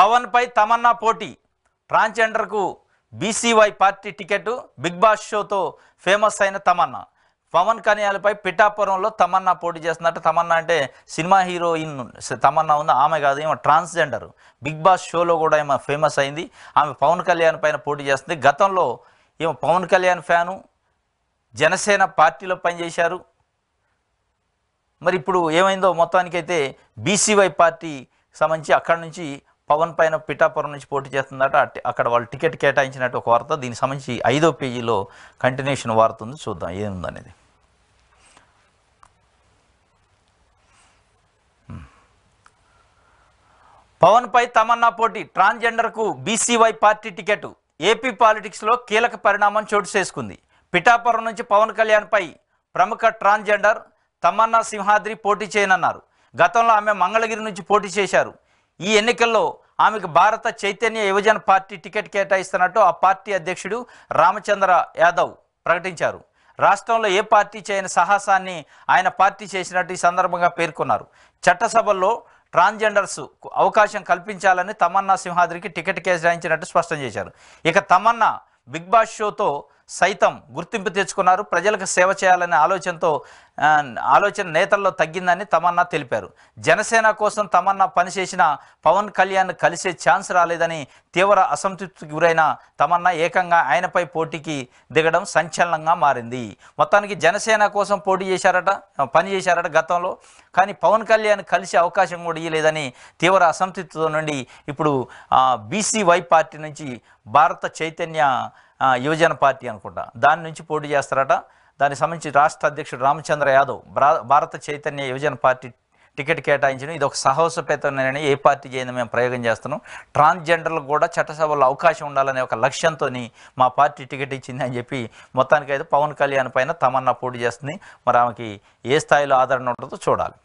పవన్ పై తమన్నా పోటీ ట్రాన్స్జెండర్కు BCY party ticket big boss షోతో ఫేమస్ అయిన తమన్నా పవన్ కనియాలపై పిఠాపురంలో తమన్నా పోటీ చేస్తున్నట్టు తమన్నా అంటే సినిమా హీరోయిన్ తమన్నా ఉంది ఆమె కాదు ఈమె ట్రాన్స్జెండర్ బిగ్ బాస్ షోలో కూడా ఏమో ఫేమస్ అయింది ఆమె పవన్ కళ్యాణ్ పైన పోటీ చేస్తుంది గతంలో ఏమో పవన్ కళ్యాణ్ ఫ్యాను జనసేన పార్టీలో పనిచేశారు మరి ఇప్పుడు ఏమైందో మొత్తానికైతే బీసీవై పార్టీ సంబంధించి అక్కడి నుంచి పవన్ పైన పిఠాపురం నుంచి పోటీ చేస్తుందట అక్కడ వాళ్ళు టికెట్ కేటాయించినట్టు ఒక వార్త దీనికి సంబంధించి ఐదో పేజీలో కంటిన్యూషన్ వార్త ఉంది చూద్దాం ఏముందనేది పవన్పై తమన్నా పోటీ ట్రాన్స్జెండర్కు బీసీవై పార్టీ టికెట్ ఏపీ పాలిటిక్స్లో కీలక పరిణామం చోటు చేసుకుంది పిఠాపురం నుంచి పవన్ కళ్యాణ్పై ప్రముఖ ట్రాన్స్జెండర్ తమన్నా సింహాద్రి పోటీ చేయనన్నారు గతంలో ఆమె మంగళగిరి నుంచి పోటీ చేశారు ఈ ఎన్నికల్లో ఆమెకు భారత చైతన్య యువజన పార్టీ టికెట్ కేటాయిస్తున్నట్టు ఆ పార్టీ అధ్యక్షుడు రామచంద్ర యాదవ్ ప్రకటించారు రాష్ట్రంలో ఏ పార్టీ చేయని సాహసాన్ని ఆయన పార్టీ చేసినట్టు ఈ సందర్భంగా పేర్కొన్నారు చట్టసభల్లో ట్రాన్స్జెండర్స్ అవకాశం కల్పించాలని తమన్నా సింహాద్రికి టికెట్ కేటాయించినట్టు స్పష్టం చేశారు ఇక తమన్నా బిగ్ బాస్ షోతో సైతం గుర్తింపు తెచ్చుకున్నారు ప్రజలకు సేవ చేయాలనే ఆలోచనతో ఆలోచన నేతల్లో తగ్గిందని తమన్నా తెలిపారు జనసేన కోసం తమన్నా పనిచేసిన పవన్ కళ్యాణ్ కలిసే ఛాన్స్ రాలేదని తీవ్ర అసంతృప్తికి గురైన తమన్నా ఏకంగా ఆయనపై పోటీకి దిగడం సంచలనంగా మారింది మొత్తానికి జనసేన కోసం పోటీ చేశారట పనిచేశారట గతంలో కానీ పవన్ కళ్యాణ్ కలిసే అవకాశం కూడా ఇవ్వలేదని తీవ్ర అసంతృప్తితో నుండి ఇప్పుడు బీసీవై పార్టీ నుంచి భారత చైతన్య యువజన పార్టీ అనుకుంటా దాని నుంచి పోటీ చేస్తారట దానికి సంబంధించి రాష్ట్ర అధ్యక్షుడు రామచంద్ర యాదవ్ భారత చైతన్య యువజన పార్టీ టికెట్ కేటాయించడం ఇది ఒక సాహసోపేతం నిర్ణయం ఏ పార్టీ చేయని మేము ప్రయోగం చేస్తున్నాం ట్రాన్స్జెండర్లకు కూడా చట్టసభలో అవకాశం ఉండాలనే ఒక లక్ష్యంతో మా పార్టీ టికెట్ ఇచ్చింది అని చెప్పి మొత్తానికైతే పవన్ కళ్యాణ్ పైన తమన్నా పోటీ చేస్తుంది మరి ఆమెకి ఏ స్థాయిలో ఆదరణ ఉంటుందో చూడాలి